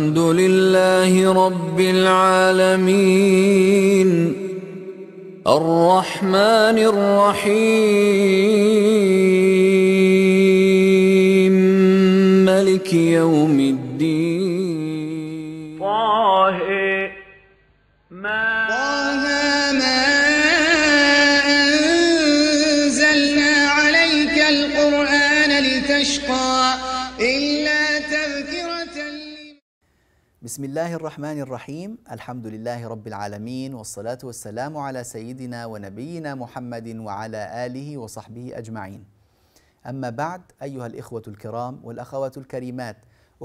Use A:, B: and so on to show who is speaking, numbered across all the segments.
A: الحمد لله رب العالمين الرحمن الرحيم ملك يوم الدين بسم الله الرحمن الرحيم الحمد لله رب العالمين والصلاه والسلام على سيدنا ونبينا محمد وعلى اله وصحبه اجمعين اما بعد ايها الاخوه الكرام والاخوات الكريمات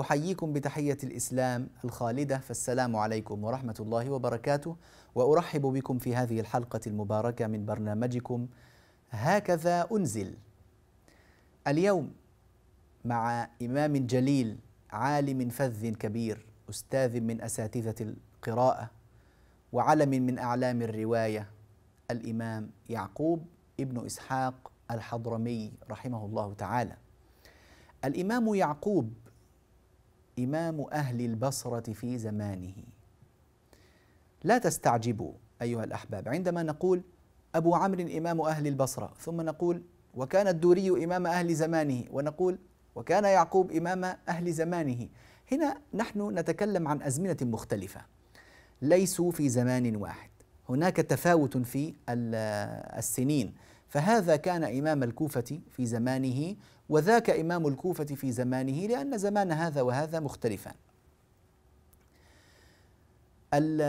A: احييكم بتحيه الاسلام الخالده فالسلام عليكم ورحمه الله وبركاته وارحب بكم في هذه الحلقه المباركه من برنامجكم هكذا انزل اليوم مع امام جليل عالم فذ كبير أستاذ من أساتذة القراءة وعلم من أعلام الرواية الإمام يعقوب ابن إسحاق الحضرمي رحمه الله تعالى الإمام يعقوب إمام أهل البصرة في زمانه لا تستعجبوا أيها الأحباب عندما نقول أبو عمرو إمام أهل البصرة ثم نقول وكان الدوري إمام أهل زمانه ونقول وكان يعقوب إمام أهل زمانه هنا نحن نتكلم عن أزمنة مختلفة ليسوا في زمان واحد هناك تفاوت في السنين فهذا كان إمام الكوفة في زمانه وذاك إمام الكوفة في زمانه لأن زمان هذا وهذا مختلفان ال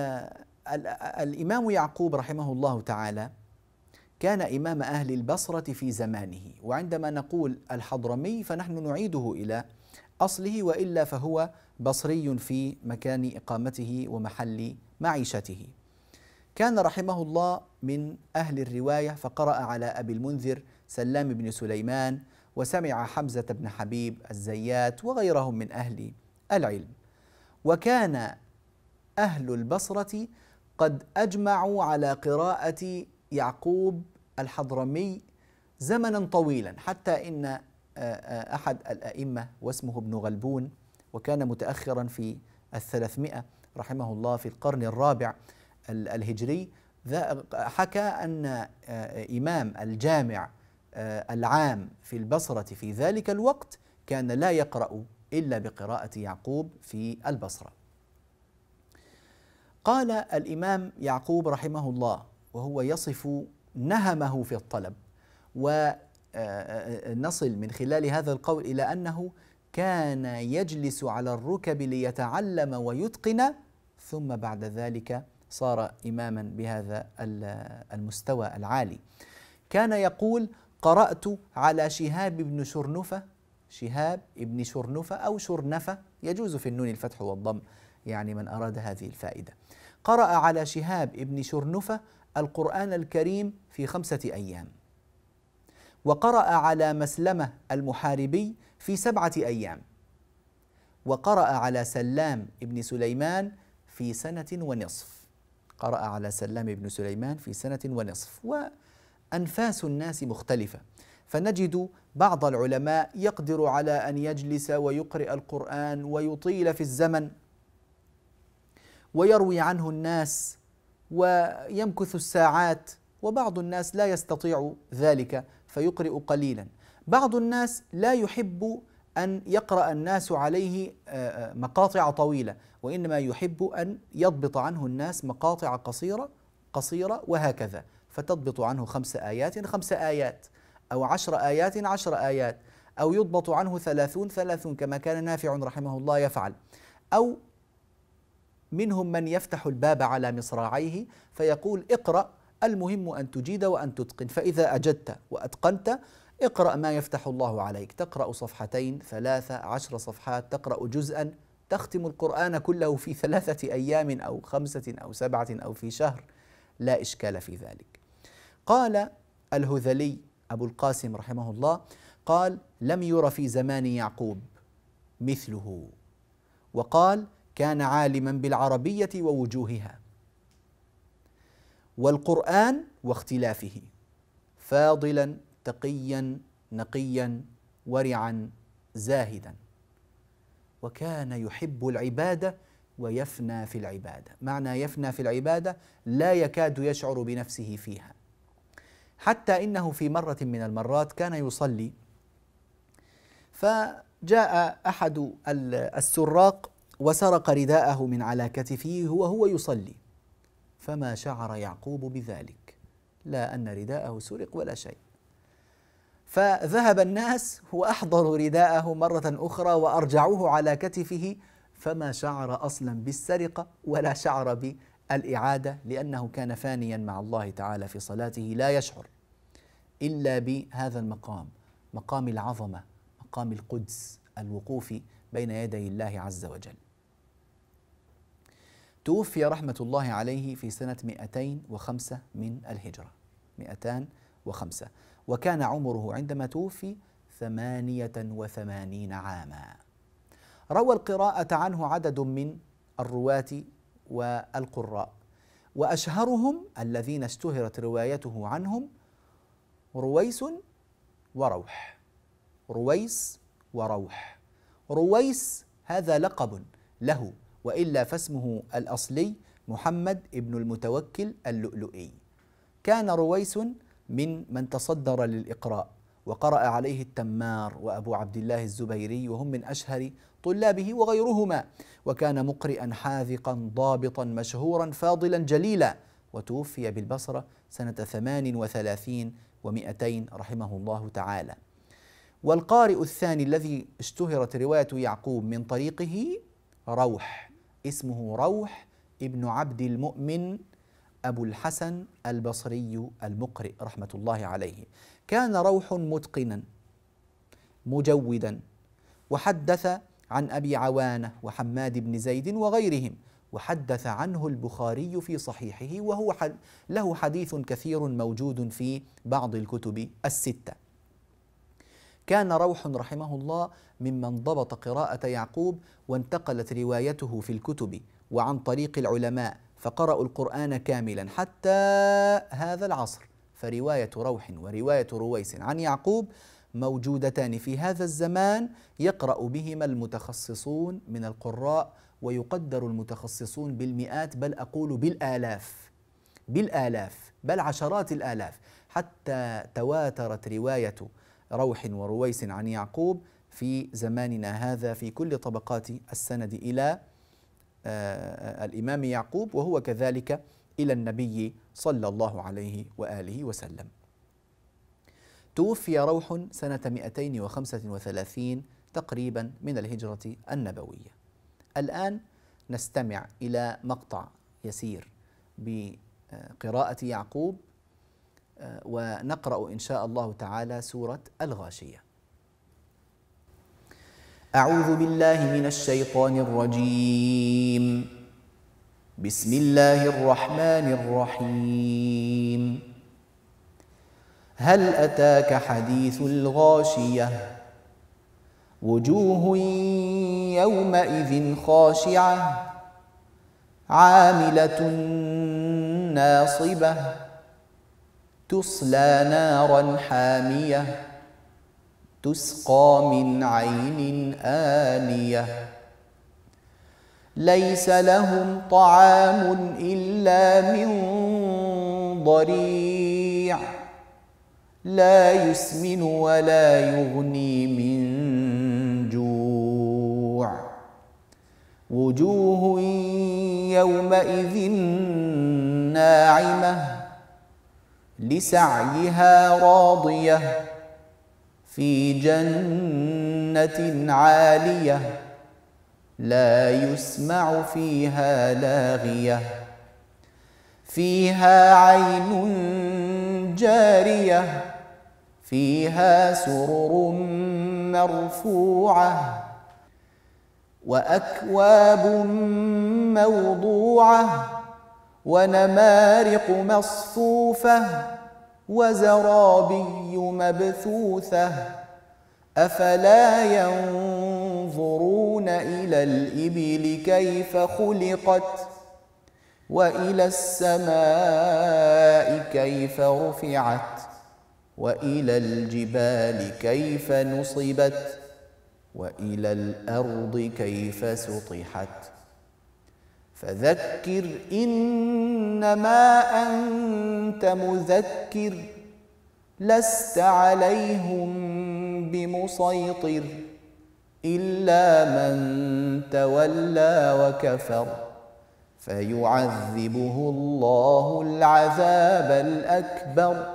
A: ال الإمام يعقوب رحمه الله تعالى كان إمام أهل البصرة في زمانه وعندما نقول الحضرمي فنحن نعيده إلى أصله وإلا فهو بصري في مكان إقامته ومحل معيشته كان رحمه الله من أهل الرواية فقرأ على أبي المنذر سلام بن سليمان وسمع حمزة بن حبيب الزيات وغيرهم من أهل العلم وكان أهل البصرة قد أجمعوا على قراءة يعقوب الحضرمي زمنا طويلا حتى إن آه، آه، أحد الأئمة واسمه ابن غلبون وكان متأخرا في الثلاثمائة رحمه الله في القرن الرابع الهجري حكى أن آه، إمام الجامع العام في البصرة في ذلك الوقت كان لا يقرأ إلا بقراءة يعقوب في البصرة قال الإمام يعقوب رحمه الله وهو يصف نهمه في الطلب و آه، آه، آه، نصل من خلال هذا القول إلى أنه كان يجلس على الركب ليتعلم ويتقن ثم بعد ذلك صار إماما بهذا المستوى العالي كان يقول قرأت على شهاب بن شرنفة شهاب بن شرنفة أو شرنفة يجوز في النون الفتح والضم يعني من أراد هذه الفائدة قرأ على شهاب بن شرنفة القرآن الكريم في خمسة أيام وقرأ على مسلمة المحاربي في سبعة أيام وقرأ على سلام ابن سليمان في سنة ونصف قرأ على سلام ابن سليمان في سنة ونصف وأنفاس الناس مختلفة فنجد بعض العلماء يقدر على أن يجلس ويقرئ القرآن ويطيل في الزمن ويروي عنه الناس ويمكث الساعات وبعض الناس لا يستطيع ذلك فيقرئ قليلا بعض الناس لا يحب أن يقرأ الناس عليه آه، آه، مقاطع طويلة وإنما يحب أن يضبط عنه الناس مقاطع قصيرة قصيرة وهكذا فتضبط عنه خمس آيات خمس آيات أو عشر آيات عشر آيات أو يضبط عنه ثلاثون ثلاثون كما كان نافع رحمه الله يفعل أو منهم من يفتح الباب على مصراعيه فيقول اقرأ المهم أن تجيد وأن تتقن فإذا أجدت وأتقنت اقرأ ما يفتح الله عليك تقرأ صفحتين ثلاثة عشر صفحات تقرأ جزءا تختم القرآن كله في ثلاثة أيام أو خمسة أو سبعة أو في شهر لا إشكال في ذلك قال الهذلي أبو القاسم رحمه الله قال لم ير في زمان يعقوب مثله وقال كان عالما بالعربية ووجوهها والقرآن واختلافه فاضلا تقيا نقيا ورعا زاهدا وكان يحب العبادة ويفنى في العبادة معنى يفنى في العبادة لا يكاد يشعر بنفسه فيها حتى إنه في مرة من المرات كان يصلي فجاء أحد السراق وسرق رداءه من على كتفه وهو يصلي فما شعر يعقوب بذلك لا أن رداءه سرق ولا شيء فذهب الناس وأحضروا رداءه مرة أخرى وأرجعوه على كتفه فما شعر أصلا بالسرقة ولا شعر بالإعادة لأنه كان فانيا مع الله تعالى في صلاته لا يشعر إلا بهذا المقام مقام العظمة مقام القدس الوقوف بين يدي الله عز وجل توفي رحمة الله عليه في سنة 205 من الهجرة 205 وكان عمره عندما توفي ثمانية وثمانين عاما روى القراءة عنه عدد من الرواة والقراء وأشهرهم الذين اشتهرت روايته عنهم رويس وروح رويس وروح رويس هذا لقب له وإلا فاسمه الأصلي محمد ابن المتوكل اللؤلؤي كان رويس من من تصدر للإقراء وقرأ عليه التمار وأبو عبد الله الزبيري وهم من أشهر طلابه وغيرهما وكان مقرئا حاذقا ضابطا مشهورا فاضلا جليلا وتوفي بالبصرة سنة ثمان وثلاثين ومئتين رحمه الله تعالى والقارئ الثاني الذي اشتهرت رواية يعقوب من طريقه روح اسمه روح ابن عبد المؤمن أبو الحسن البصري المقرئ رحمة الله عليه كان روح متقنا مجودا وحدث عن أبي عوانة وحماد بن زيد وغيرهم وحدث عنه البخاري في صحيحه وهو له حديث كثير موجود في بعض الكتب السته كان روح رحمه الله ممن ضبط قراءة يعقوب وانتقلت روايته في الكتب وعن طريق العلماء فقرأوا القرآن كاملا حتى هذا العصر فرواية روح ورواية رويس عن يعقوب موجودتان في هذا الزمان يقرأ بهما المتخصصون من القراء ويقدر المتخصصون بالمئات بل أقول بالآلاف بالآلاف بل عشرات الآلاف حتى تواترت رواية روح ورويس عن يعقوب في زماننا هذا في كل طبقات السند إلى آه، آه، الإمام يعقوب وهو كذلك إلى النبي صلى الله عليه وآله وسلم توفي روح سنة 235 تقريبا من الهجرة النبوية الآن نستمع إلى مقطع يسير بقراءة يعقوب آه، ونقرأ إن شاء الله تعالى سورة الغاشية. أعوذ بالله من الشيطان الرجيم. بسم الله الرحمن الرحيم. هل أتاك حديث الغاشية؟ وجوه يومئذ خاشعة عاملة ناصبة تصلى نارا حاميه تسقى من عين انيه ليس لهم طعام الا من ضريع لا يسمن ولا يغني من جوع وجوه يومئذ ناعمه لسعيها راضيه في جنه عاليه لا يسمع فيها لاغيه فيها عين جاريه فيها سرر مرفوعه واكواب موضوعه ونمارق مصفوفه وزرابي مبثوثه افلا ينظرون الى الابل كيف خلقت والى السماء كيف رفعت والى الجبال كيف نصبت والى الارض كيف سطحت فذكر انما انت مذكر لست عليهم بمسيطر الا من تولى وكفر فيعذبه الله العذاب الاكبر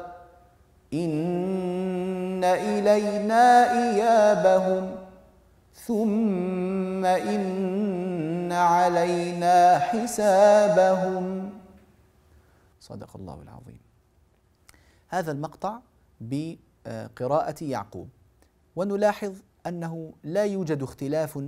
A: ان الينا ايابهم ثم ان علينا حسابهم صدق الله العظيم هذا المقطع بقراءة يعقوب ونلاحظ أنه لا يوجد اختلاف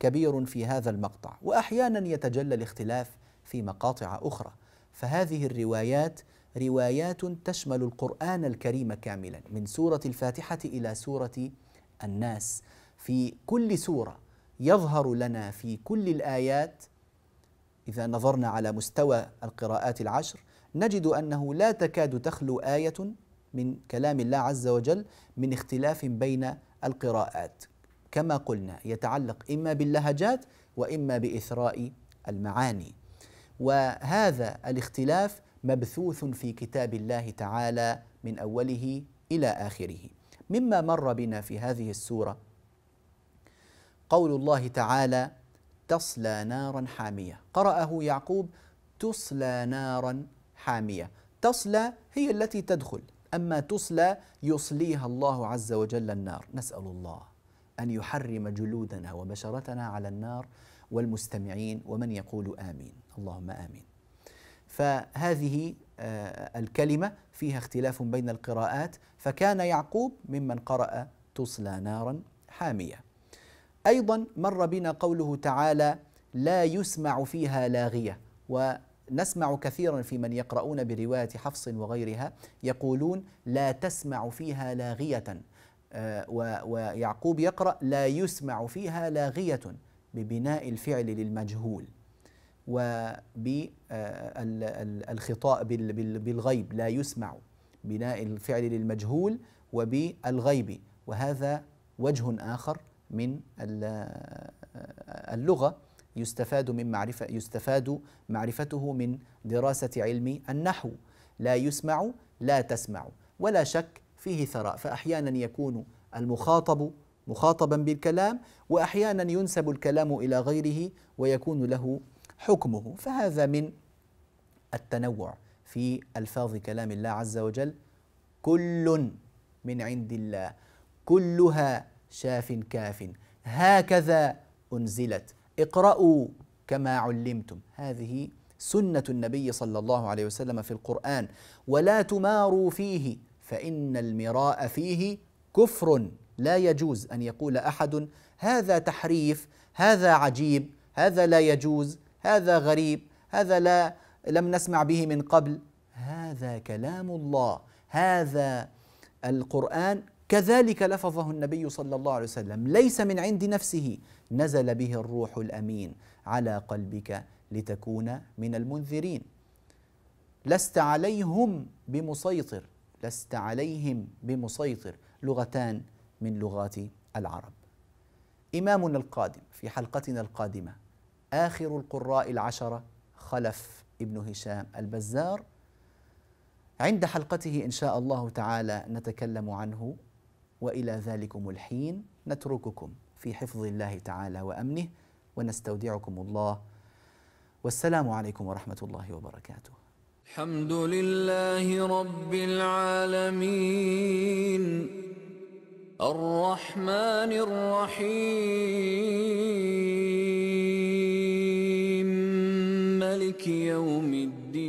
A: كبير في هذا المقطع وأحيانا يتجلى الاختلاف في مقاطع أخرى فهذه الروايات روايات تشمل القرآن الكريم كاملا من سورة الفاتحة إلى سورة الناس في كل سورة يظهر لنا في كل الآيات إذا نظرنا على مستوى القراءات العشر نجد أنه لا تكاد تخلو آية من كلام الله عز وجل من اختلاف بين القراءات كما قلنا يتعلق إما باللهجات وإما بإثراء المعاني وهذا الاختلاف مبثوث في كتاب الله تعالى من أوله إلى آخره مما مر بنا في هذه السورة قول الله تعالى تصلى نارا حاميه قراه يعقوب تصلى نارا حاميه تصلى هي التي تدخل اما تصلى يصليها الله عز وجل النار نسال الله ان يحرم جلودنا وبشرتنا على النار والمستمعين ومن يقول امين اللهم امين فهذه آه، الكلمه فيها اختلاف بين القراءات فكان يعقوب ممن قرا تصلى نارا حاميه أيضا مر بنا قوله تعالى لا يسمع فيها لاغية ونسمع كثيرا في من يقرؤون برواية حفص وغيرها يقولون لا تسمع فيها لاغية آه، ويعقوب يقرأ لا يسمع فيها لاغية ببناء الفعل للمجهول وبالخطاء آه، بالغيب لا يسمع بناء الفعل للمجهول وبالغيب وهذا وجه آخر من اللغة يستفاد من معرفة يستفاد معرفته من دراسة علم النحو لا يسمع لا تسمع ولا شك فيه ثراء فأحيانا يكون المخاطب مخاطبا بالكلام وأحيانا ينسب الكلام إلى غيره ويكون له حكمه فهذا من التنوع في ألفاظ كلام الله عز وجل كل من عند الله كلها شاف كاف هكذا أنزلت اقرأوا كما علمتم هذه سنة النبي صلى الله عليه وسلم في القرآن ولا تماروا فيه فإن المراء فيه كفر لا يجوز أن يقول أحد هذا تحريف هذا عجيب هذا لا يجوز هذا غريب هذا لا لم نسمع به من قبل هذا كلام الله هذا القرآن كذلك لفظه النبي صلى الله عليه وسلم ليس من عند نفسه نزل به الروح الامين على قلبك لتكون من المنذرين لست عليهم بمسيطر لست عليهم بمسيطر لغتان من لغات العرب امامنا القادم في حلقتنا القادمه اخر القراء العشره خلف ابن هشام البزار عند حلقته ان شاء الله تعالى نتكلم عنه والى ذلكم الحين نترككم في حفظ الله تعالى وامنه ونستودعكم الله والسلام عليكم ورحمه الله وبركاته. الحمد لله رب العالمين الرحمن الرحيم ملك يوم الدين